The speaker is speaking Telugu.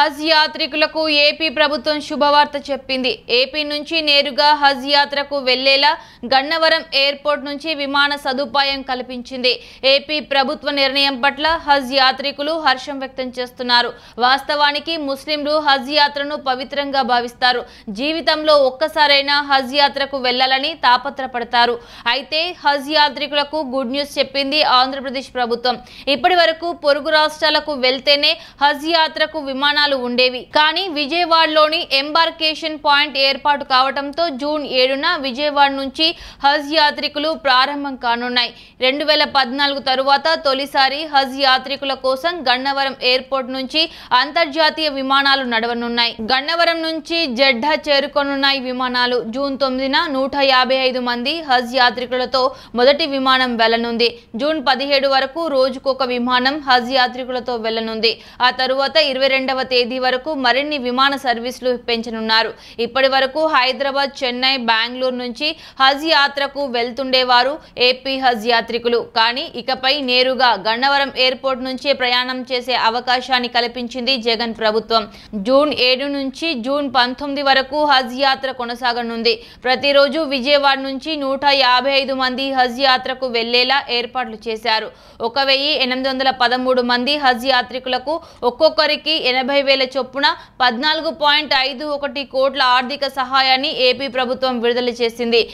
హజ్ యాత్రికులకు ఏపీ ప్రభుత్వం శుభవార్త చెప్పింది ఏపీ నుంచి నేరుగా హజ్ యాత్రకు వెళ్లేలా గన్నవరం ఎయిర్పోర్ట్ నుంచి విమాన సదుపాయం కల్పించింది ఏపీ ప్రభుత్వ నిర్ణయం పట్ల హజ్ యాత్రికులు హర్షం వ్యక్తం చేస్తున్నారు వాస్తవానికి ముస్లింలు హజ్ యాత్రను పవిత్రంగా భావిస్తారు జీవితంలో ఒక్కసారైనా హజ్ యాత్రకు వెళ్లాలని తాపత్రపడతారు అయితే హజ్ యాత్రికులకు గుడ్ న్యూస్ చెప్పింది ఆంధ్రప్రదేశ్ ప్రభుత్వం ఇప్పటి పొరుగు రాష్ట్రాలకు వెళ్తేనే హజ్ యాత్రకు విమానాలు విమానాలు ఉండేవి కానీ విజయవాడలోని ఎంబార్కేషన్ పాయింట్ ఏర్పాటు కావడంతో జూన్ ఏడున విజయవాడ నుంచి హజ్ యాత్రికులు ప్రారంభం కానున్నాయి రెండు వేల పద్నాలుగు తరువాత తొలిసారి హజ్ యాత్రికుల కోసం గన్నవరం ఎయిర్పోర్ట్ నుంచి అంతర్జాతీయ విమానాలు నడవనున్నాయి గన్నవరం నుంచి జెడ్డా చేరుకోనున్నాయి విమానాలు జూన్ తొమ్మిదిన నూట యాభై ఐదు మంది హజ్ యాత్రికులతో మొదటి విమానం వెళ్లనుంది జూన్ పదిహేడు వరకు రోజుకొక విమానం హజ్ యాత్రికులతో వెళ్లనుంది ఆ తరువాత ఇరవై తేదీ వరకు మరిన్ని విమాన సర్వీసులు పెంచనున్నారు ఇప్పటి వరకు హైదరాబాద్ చెన్నై బెంగళూరు నుంచి హజ్ యాత్రకు వెళ్తుండేవారు ఏపీ హజ్ యాత్రికులు కానీ ఇకపై నేరుగా గన్నవరం ఎయిర్పోర్ట్ నుంచే ప్రయాణం చేసే అవకాశాన్ని కల్పించింది జగన్ ప్రభుత్వం జూన్ ఏడు నుంచి జూన్ పంతొమ్మిది వరకు హజ్ యాత్ర కొనసాగనుంది ప్రతిరోజు విజయవాడ నుంచి నూట యాభై ఐదు మంది హజ్ యాత్రకు వెళ్లేలా ఏర్పాట్లు చేశారు ఒక వెయ్యి ఎనిమిది వందల పదమూడు మంది హజ్ యాత్రికులకు ఒక్కొక్కరికి ఎనభై ముప్పై వేల చొప్పున పద్నాలుగు పాయింట్ ఐదు ఒకటి కోట్ల ఆర్థిక సహాయాన్ని ఏపీ ప్రభుత్వం విడుదల చేసింది